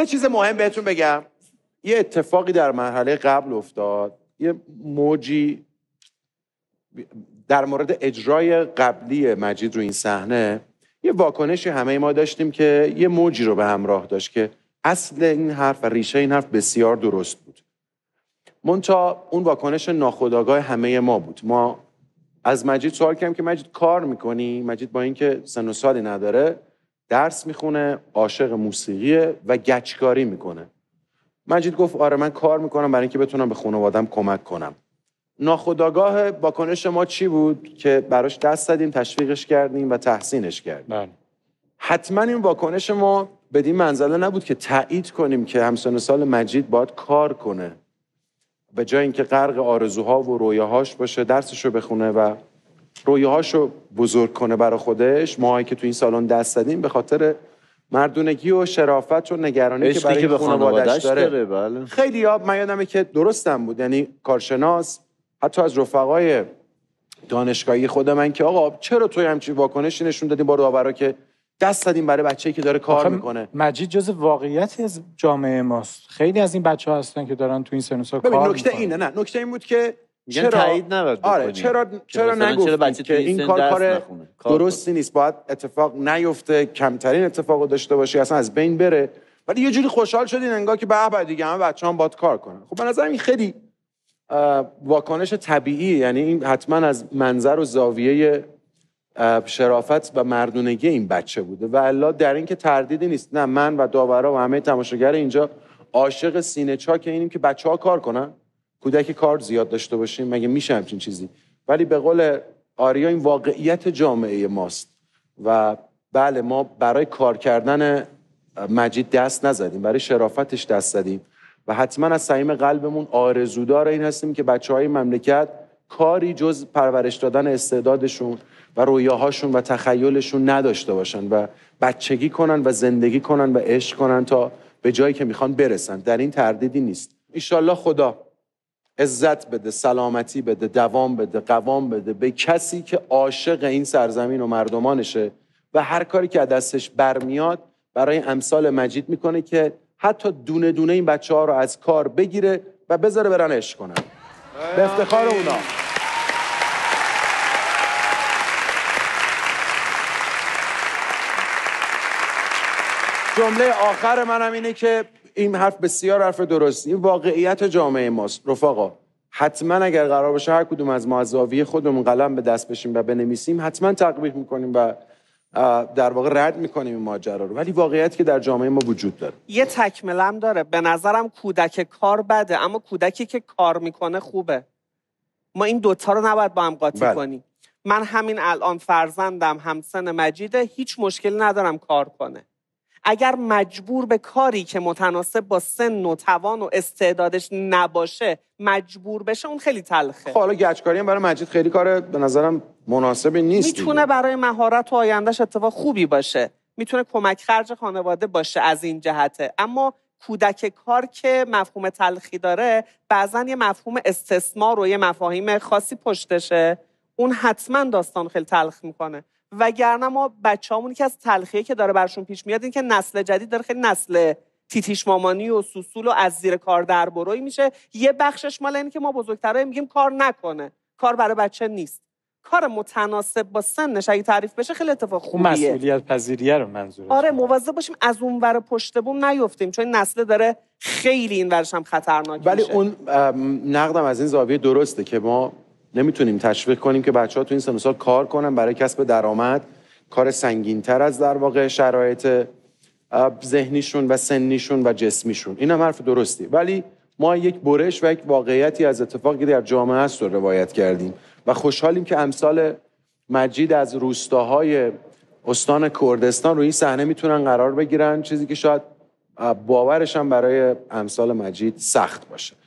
یه چیز مهم بهتون بگم یه اتفاقی در مرحله قبل افتاد یه موجی در مورد اجرای قبلی مجید رو این صحنه یه واکنشی همه ما داشتیم که یه موجی رو به همراه داشت که اصل این حرف و ریشه این حرف بسیار درست بود مونتا اون واکنش ناخودآگاه همه ما بود ما از مجید سوال کردیم که مجید کار میکنی مجید با اینکه سن و سالی نداره درس میخونه عاشق موسیقیه و گچکاری میکنه مجید گفت آره من کار میکنم برای اینکه بتونم به خانوادم کمک کنم ناخداگاه واکنش ما چی بود که براش دست زدیم تشویقش کردیم و تحسینش کردیم بله. حتما این واکنش ما بدین منزله نبود که تایید کنیم که همسن سال مجید باید کار کنه به جای اینکه غرق آرزوها و رویاهاش باشه درسش رو بخونه و رو بزرگ کنه برای خودش هایی که تو این سالن دست دادیم به خاطر مردونگی و شرافت و نگرانی که برای که خانوادش داره, بله. خیلی آب من یادمه که درستم بود یعنی کارشناس حتی از رفقای دانشگاهی خود من که آقا چرا توی همچین واکنشی نشون دادیم با داورا که دست دادیم برای بچه‌ای که داره کار میکنه مجید جز واقعیت از جامعه ماست خیلی از این بچه هستن که دارن تو این سنوسا کار نکته اینه نه نکته این بود که چرا تایید نباید آره چرا چرا نگفتیم که این کار کار درستی نیست باید اتفاق نیفته کمترین اتفاق داشته باشی اصلا از بین بره ولی یه جوری خوشحال شدین انگار که به بعد دیگه همه بچه‌ها هم باد کار کنن خب به نظر این خیلی واکنش طبیعی یعنی این حتما از منظر و زاویه شرافت و مردونگی این بچه بوده و الا در این که تردیدی نیست نه من و داورا و همه تماشاگر اینجا عاشق سینه چاک اینیم که بچه ها کار کنن کودک کار زیاد داشته باشیم مگه میشه همچین چیزی ولی به قول آریا این واقعیت جامعه ماست و بله ما برای کار کردن مجید دست نزدیم برای شرافتش دست زدیم و حتما از صمیم قلبمون آرزودار این هستیم که بچه های مملکت کاری جز پرورش دادن استعدادشون و رویاهاشون و تخیلشون نداشته باشن و بچگی کنن و زندگی کنن و عشق کنن تا به جایی که میخوان برسن در این تردیدی نیست ایشالله خدا عزت بده سلامتی بده دوام بده قوام بده به کسی که عاشق این سرزمین و مردمانشه و هر کاری که دستش برمیاد برای امثال مجید میکنه که حتی دونه دونه این بچه ها رو از کار بگیره و بذاره برن عشق کنن به افتخار اونا جمله آخر منم اینه که این حرف بسیار حرف درستی واقعیت جامعه ماست رفقا حتما اگر قرار باشه هر کدوم از ما از زاویه خودمون قلم به دست بشیم و بنویسیم حتما تقبیح میکنیم و در واقع رد میکنیم این ماجرا رو ولی واقعیت که در جامعه ما وجود داره یه تکملم داره به نظرم کودک کار بده اما کودکی که کار میکنه خوبه ما این دوتا رو نباید با هم قاطی بله. کنیم من همین الان فرزندم همسن مجیده هیچ مشکلی ندارم کار کنه اگر مجبور به کاری که متناسب با سن و توان و استعدادش نباشه مجبور بشه اون خیلی تلخه خب، حالا گچکاری برای مجید خیلی کار به نظرم مناسبی نیست میتونه برای مهارت و آیندهش اتفاق خوبی باشه میتونه کمک خرج خانواده باشه از این جهته اما کودک کار که مفهوم تلخی داره بعضا یه مفهوم استثمار و یه مفاهیم خاصی پشتشه اون حتما داستان خیلی تلخ میکنه وگرنه ما همونی که از تلخیه که داره برشون پیش میاد این که نسل جدید داره خیلی نسل تیتیش مامانی و سوسول و از زیر کار در میشه یه بخشش مال اینه که ما بزرگترهایی میگیم کار نکنه کار برای بچه نیست کار متناسب با سنش اگه تعریف بشه خیلی اتفاق خب خوبیه مسئولیت پذیریه رو منظور آره مواظب باشیم از اون ور پشت بوم نیفتیم چون نسل داره خیلی این ورش هم خطرناک ولی اون نقدم از این زاویه درسته که ما نمیتونیم تشویق کنیم که بچه ها تو این سن کار کنن برای کسب درآمد کار سنگینتر از در واقع شرایط ذهنیشون و سنیشون و جسمیشون این هم حرف درستی ولی ما یک برش و یک واقعیتی از اتفاقی در جامعه است رو روایت کردیم و خوشحالیم که امثال مجید از روستاهای استان کردستان روی این صحنه میتونن قرار بگیرن چیزی که شاید باورش هم برای امسال مجید سخت باشه